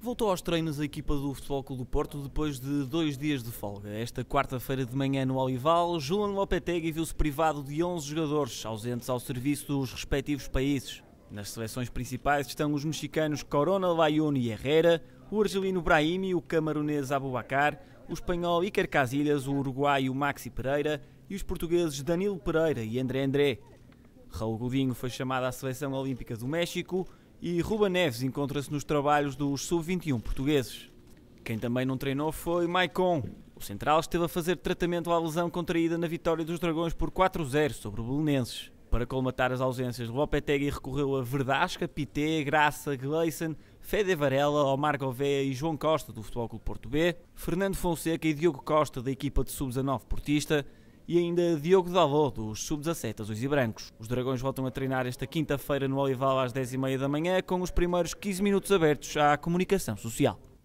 Voltou aos treinos a equipa do Futebol Clube do Porto depois de dois dias de folga. Esta quarta-feira de manhã no Olival, Julian Lopetegui viu-se privado de 11 jogadores ausentes ao serviço dos respectivos países. Nas seleções principais estão os mexicanos Corona, Layun e Herrera, o argelino Brahimi, o camaronês Abubacar, o espanhol Iker Casillas, o uruguaio Maxi Pereira e os portugueses Danilo Pereira e André André. Raul Godinho foi chamado à seleção olímpica do México e Ruba Neves encontra-se nos trabalhos dos sub-21 portugueses. Quem também não treinou foi Maicon. O Central esteve a fazer tratamento à lesão contraída na vitória dos Dragões por 4-0 sobre o Belenenses. Para colmatar as ausências, Lopetegui recorreu a Verdasca, Pité, Graça, Gleison, Fede Varela, Omar Gouveia e João Costa do Futebol Clube Porto B, Fernando Fonseca e Diogo Costa da equipa de sub-19 portista, e ainda Diogo Daló, dos Sub-17 Azuis e Brancos. Os Dragões voltam a treinar esta quinta-feira no Olival às 10h30 da manhã, com os primeiros 15 minutos abertos à comunicação social.